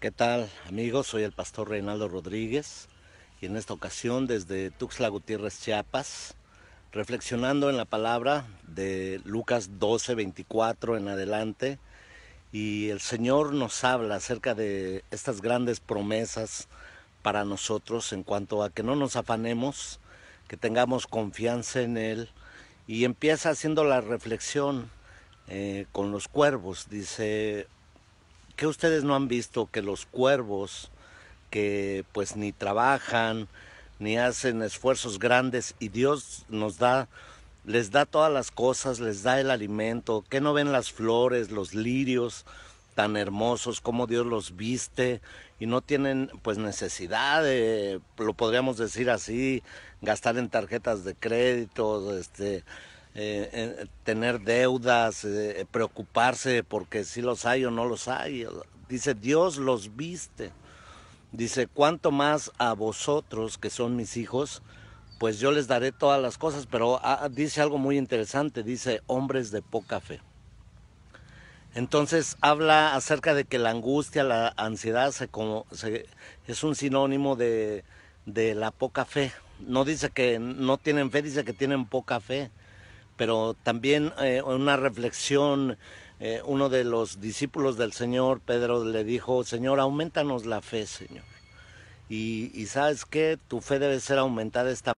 ¿Qué tal amigos? Soy el pastor Reinaldo Rodríguez y en esta ocasión desde Tuxtla Gutiérrez, Chiapas, reflexionando en la palabra de Lucas 12, 24 en adelante y el Señor nos habla acerca de estas grandes promesas para nosotros en cuanto a que no nos afanemos, que tengamos confianza en Él y empieza haciendo la reflexión eh, con los cuervos, dice ¿Qué ustedes no han visto que los cuervos, que pues ni trabajan, ni hacen esfuerzos grandes, y Dios nos da, les da todas las cosas, les da el alimento, que no ven las flores, los lirios tan hermosos, como Dios los viste, y no tienen pues necesidad de, lo podríamos decir así, gastar en tarjetas de crédito, este, eh, eh, tener deudas, eh, preocuparse porque si los hay o no los hay. Dice, Dios los viste. Dice, cuanto más a vosotros que son mis hijos, pues yo les daré todas las cosas, pero ah, ah, dice algo muy interesante, dice, hombres de poca fe. Entonces habla acerca de que la angustia, la ansiedad es un sinónimo de, de la poca fe. No dice que no tienen fe, dice que tienen poca fe pero también eh, una reflexión. Eh, uno de los discípulos del Señor, Pedro, le dijo, Señor, aumentanos la fe, Señor. Y, sabes que tu fe debe ser aumentada esta